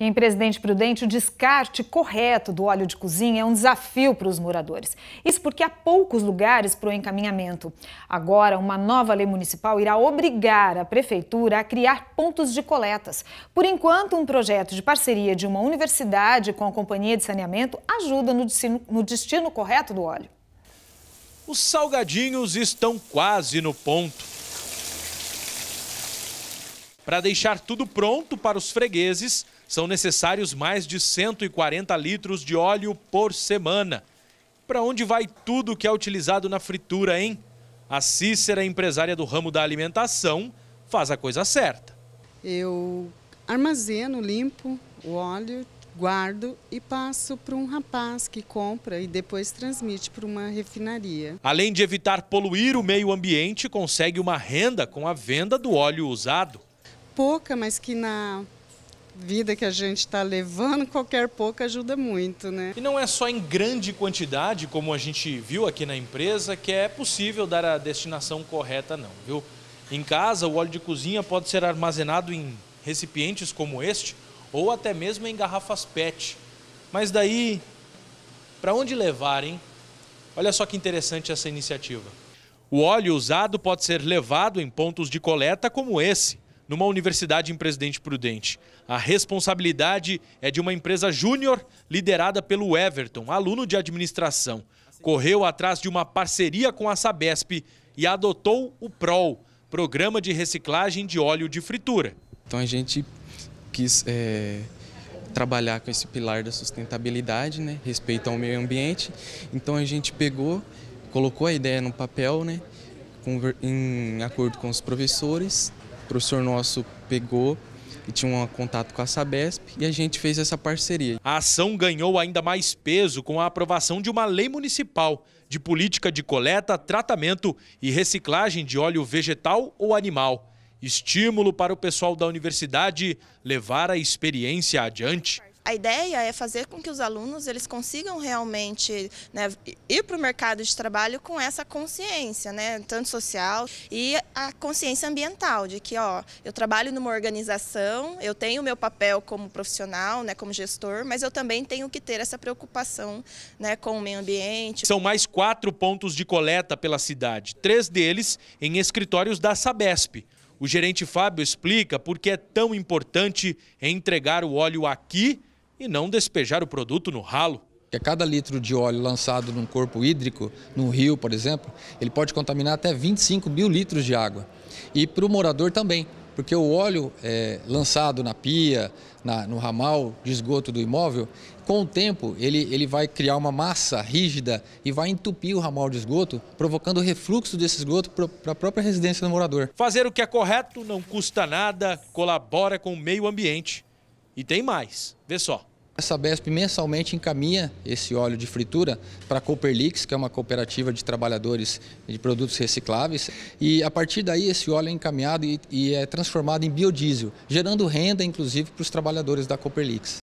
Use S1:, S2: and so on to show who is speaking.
S1: em Presidente Prudente, o descarte correto do óleo de cozinha é um desafio para os moradores. Isso porque há poucos lugares para o encaminhamento. Agora, uma nova lei municipal irá obrigar a prefeitura a criar pontos de coletas. Por enquanto, um projeto de parceria de uma universidade com a companhia de saneamento ajuda no destino, no destino correto do óleo.
S2: Os salgadinhos estão quase no ponto. Para deixar tudo pronto para os fregueses, são necessários mais de 140 litros de óleo por semana. Para onde vai tudo que é utilizado na fritura, hein? A Cícera, empresária do ramo da alimentação, faz a coisa certa.
S1: Eu armazeno, limpo o óleo, guardo e passo para um rapaz que compra e depois transmite para uma refinaria.
S2: Além de evitar poluir o meio ambiente, consegue uma renda com a venda do óleo usado.
S1: Pouca, mas que na vida que a gente está levando, qualquer pouco ajuda muito, né? E não é só em grande quantidade, como
S2: a gente viu aqui na empresa, que é possível dar a destinação correta, não, viu? Em casa, o óleo de cozinha pode ser armazenado em recipientes como este ou até mesmo em garrafas PET. Mas daí, para onde levar, hein? Olha só que interessante essa iniciativa. O óleo usado pode ser levado em pontos de coleta como esse, numa universidade em Presidente Prudente. A responsabilidade é de uma empresa júnior liderada pelo Everton, aluno de administração. Correu atrás de uma parceria com a Sabesp e adotou o PROL, Programa de Reciclagem de Óleo de Fritura. Então a gente quis é, trabalhar com esse pilar da sustentabilidade, né, respeito ao meio ambiente. Então a gente pegou, colocou a ideia no papel, né, em acordo com os professores professor nosso pegou e tinha um contato com a Sabesp e a gente fez essa parceria. A ação ganhou ainda mais peso com a aprovação de uma lei municipal de política de coleta, tratamento e reciclagem de óleo vegetal ou animal. Estímulo para o pessoal da universidade levar a experiência adiante.
S1: A ideia é fazer com que os alunos eles consigam realmente né, ir para o mercado de trabalho com essa consciência, né, tanto social e a consciência ambiental, de que ó, eu trabalho numa organização, eu tenho o meu papel como profissional, né, como gestor, mas eu também tenho que ter essa preocupação né, com o meio ambiente.
S2: São mais quatro pontos de coleta pela cidade, três deles em escritórios da Sabesp. O gerente Fábio explica por que é tão importante entregar o óleo
S3: aqui e não despejar o produto no ralo. A cada litro de óleo lançado num corpo hídrico, num rio, por exemplo, ele pode contaminar até 25 mil litros de água. E para o morador também, porque o óleo é, lançado na pia, na, no ramal de esgoto do imóvel, com o tempo ele, ele vai criar uma massa rígida e vai entupir o ramal de esgoto, provocando refluxo desse esgoto para a própria residência do morador.
S2: Fazer o que é correto não custa nada, colabora com o meio ambiente. E tem mais,
S3: vê só. A Sabesp mensalmente encaminha esse óleo de fritura para a Cooperlix, que é uma cooperativa de trabalhadores de produtos recicláveis, e a partir daí esse óleo é encaminhado e, e é transformado em biodiesel, gerando renda inclusive para os trabalhadores da Cooperlix.